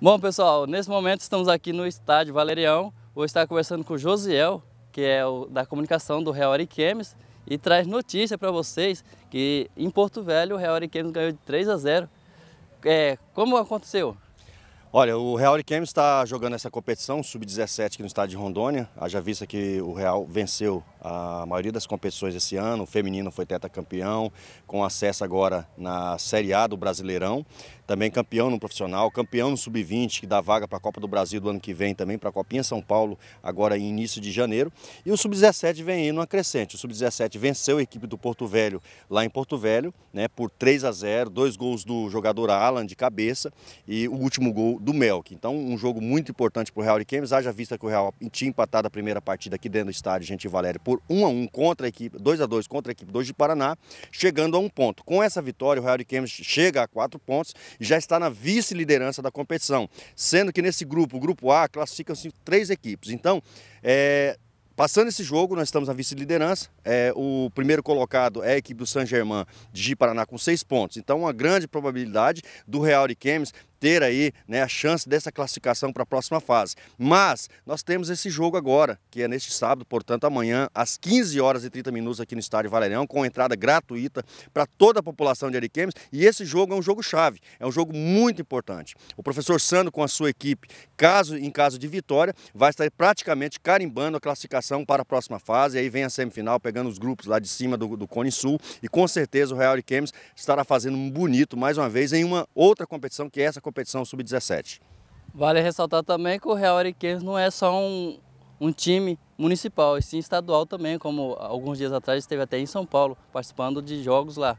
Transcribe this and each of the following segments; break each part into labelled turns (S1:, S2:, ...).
S1: Bom, pessoal, nesse momento estamos aqui no estádio Valerião. Vou estar conversando com o Josiel, que é o, da comunicação do Real Ariquemes, e traz notícia para vocês que em Porto Velho o Real Ariquemes ganhou de 3 a 0. É, como aconteceu?
S2: Olha, o Real Ariquemes está jogando essa competição sub-17 aqui no estádio de Rondônia. Haja vista que o Real venceu a maioria das competições esse ano. O feminino foi campeão com acesso agora na Série A do Brasileirão. Também campeão no profissional, campeão no Sub-20, que dá vaga para a Copa do Brasil do ano que vem também, para a Copinha São Paulo, agora em início de janeiro. E o Sub-17 vem indo a crescente. O Sub-17 venceu a equipe do Porto Velho lá em Porto Velho, né, por 3 a 0 dois gols do jogador Alan de cabeça e o último gol do Melk. Então, um jogo muito importante para o Real de Queimes, haja vista que o Real tinha empatado a primeira partida aqui dentro do estádio, gente Valério por 1 a 1 contra a equipe, 2 a 2 contra a equipe 2 de Paraná, chegando a um ponto. Com essa vitória, o Real de Queimas chega a quatro pontos e já está na vice-liderança da competição, sendo que nesse grupo, o grupo A, classificam-se três equipes. Então, é, Passando esse jogo, nós estamos na vice-liderança. É, o primeiro colocado é a equipe do San Germán de Paraná com seis pontos. Então, uma grande probabilidade do Real de Quemes ter aí né, a chance dessa classificação para a próxima fase. Mas nós temos esse jogo agora, que é neste sábado, portanto amanhã, às 15 horas e 30 minutos aqui no Estádio Valerião, com entrada gratuita para toda a população de Ariquemes. E esse jogo é um jogo chave, é um jogo muito importante. O professor sando com a sua equipe, caso em caso de vitória, vai estar praticamente carimbando a classificação para a próxima fase. aí vem a semifinal, pegando os grupos lá de cima do, do Cone Sul. E com certeza o Real Ariquemes estará fazendo um bonito, mais uma vez, em uma outra competição que é essa competição sub-17.
S1: Vale ressaltar também que o Real Ariqueiros não é só um, um time municipal, e sim estadual também, como alguns dias atrás esteve até em São Paulo, participando de jogos lá.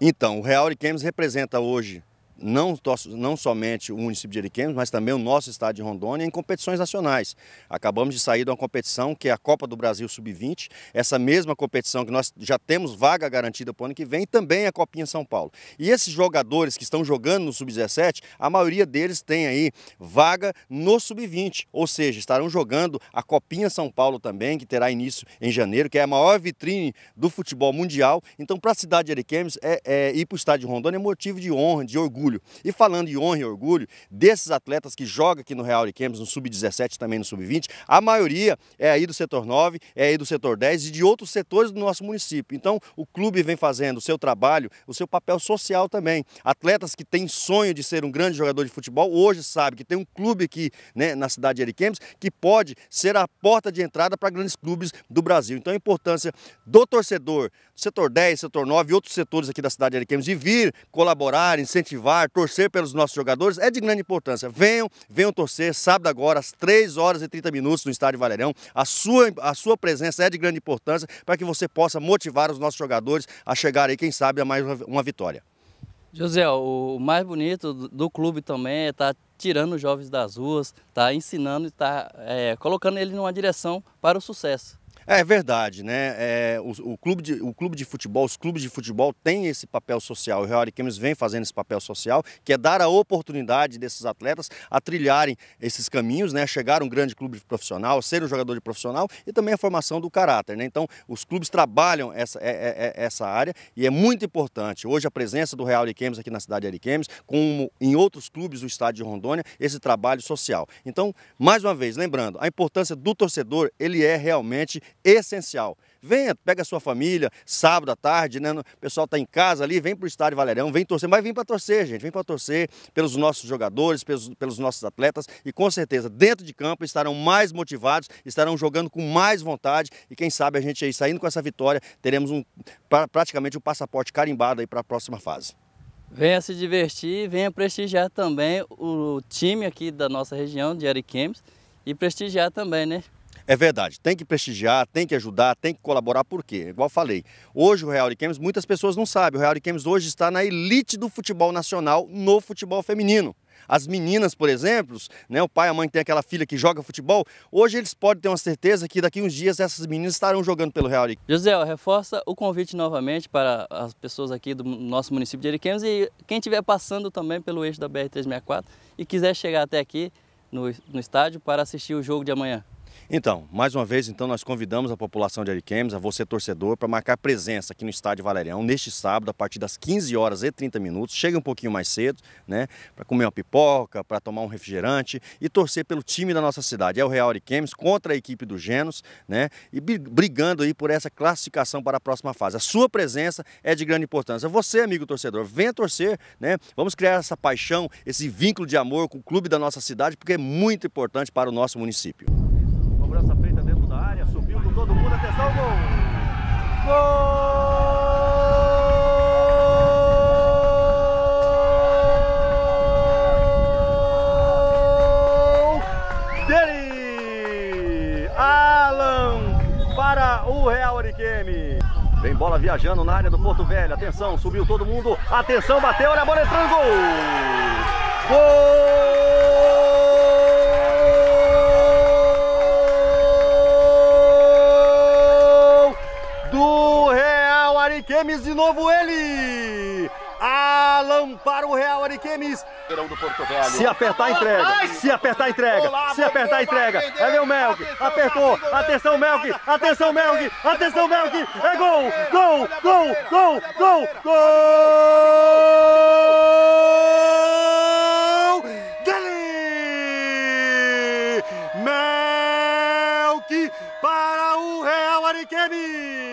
S2: Então, o Real Ariqueiros representa hoje não, não somente o município de Ariquemes, mas também o nosso estado de Rondônia, em competições nacionais. Acabamos de sair de uma competição que é a Copa do Brasil Sub-20, essa mesma competição que nós já temos vaga garantida para o ano que vem, e também é a Copinha São Paulo. E esses jogadores que estão jogando no Sub-17, a maioria deles tem aí vaga no Sub-20, ou seja, estarão jogando a Copinha São Paulo também, que terá início em janeiro, que é a maior vitrine do futebol mundial. Então, para a cidade de Ariquemes é, é, ir para o estado de Rondônia é motivo de honra, de orgulho orgulho. E falando em honra e orgulho, desses atletas que jogam aqui no Real de Campos, no Sub-17 também no Sub-20, a maioria é aí do setor 9, é aí do setor 10 e de outros setores do nosso município. Então, o clube vem fazendo o seu trabalho, o seu papel social também. Atletas que têm sonho de ser um grande jogador de futebol, hoje sabe que tem um clube aqui né, na cidade de Ariquemes que pode ser a porta de entrada para grandes clubes do Brasil. Então, a importância do torcedor, setor 10, setor 9 e outros setores aqui da cidade de Ariquemes de vir colaborar, incentivar torcer pelos nossos jogadores é de grande importância. Venham, venham torcer, sábado agora, às 3 horas e 30 minutos no Estádio Valerão. A sua, a sua presença é de grande importância para que você possa motivar os nossos jogadores a chegar aí, quem sabe, a mais uma, uma vitória.
S1: José, o mais bonito do clube também é estar tá tirando os jovens das ruas, estar tá ensinando e estar tá, é, colocando ele numa direção para o sucesso.
S2: É, é verdade, né? É, o, o, clube de, o clube de futebol, os clubes de futebol têm esse papel social. O Real Arquemes vem fazendo esse papel social, que é dar a oportunidade desses atletas a trilharem esses caminhos, né? A chegar a um grande clube profissional, ser um jogador de profissional e também a formação do caráter, né? Então, os clubes trabalham essa, é, é, é essa área e é muito importante. Hoje, a presença do Real Arquemes aqui na cidade de Arquemes, como em outros clubes do estado de Rondônia, esse trabalho social. Então, mais uma vez, lembrando, a importância do torcedor, ele é realmente essencial. Venha, pega a sua família, sábado à tarde, né? O pessoal está em casa ali, vem para o estádio Valerão, vem torcer, mas vem para torcer, gente, vem para torcer pelos nossos jogadores, pelos, pelos nossos atletas e com certeza dentro de campo estarão mais motivados, estarão jogando com mais vontade e quem sabe a gente aí saindo com essa vitória teremos um, pra, praticamente um passaporte carimbado aí para a próxima fase.
S1: Venha se divertir, venha prestigiar também o time aqui da nossa região de Ariquemes e
S2: prestigiar também, né? É verdade, tem que prestigiar, tem que ajudar, tem que colaborar, por quê? Igual falei, hoje o Real de muitas pessoas não sabem, o Real de hoje está na elite do futebol nacional no futebol feminino. As meninas, por exemplo, né, o pai e a mãe tem aquela filha que joga futebol, hoje eles podem ter uma certeza que daqui uns dias essas meninas estarão jogando pelo Real Ariquemes. José, reforça
S1: o convite novamente para as pessoas aqui do nosso município de Ariquemes e quem estiver passando também pelo eixo da BR-364 e quiser chegar até aqui no, no estádio para assistir o
S2: jogo de amanhã. Então, mais uma vez, então nós convidamos a população de Ariquemes, a você torcedor, para marcar presença aqui no estádio Valerião neste sábado a partir das 15 horas e 30 minutos. Chega um pouquinho mais cedo, né, para comer uma pipoca, para tomar um refrigerante e torcer pelo time da nossa cidade. É o Real Ariquemes contra a equipe do Genos, né, e brigando aí por essa classificação para a próxima fase. A sua presença é de grande importância. Você, amigo torcedor, venha torcer, né? Vamos criar essa paixão, esse vínculo de amor com o clube da nossa cidade, porque é muito importante para o nosso município. para o Real Ariqueme. Vem bola viajando na área do Porto Velho. Atenção, subiu todo mundo. Atenção, bateu, olha a bola entrando. Gol! Gol! do Real Ariquemes de novo ele! Balão para o Real Ariquemes. Se apertar, entrega. Se apertar, entrega. Se apertar, entrega. É meu Melk. Apertou. Atenção, Melk. Atenção, Melk. Atenção, Melk. É gol. Gol. Gol. Gol. Gol. Gol. Dele. Melk para o Real Ariquemes.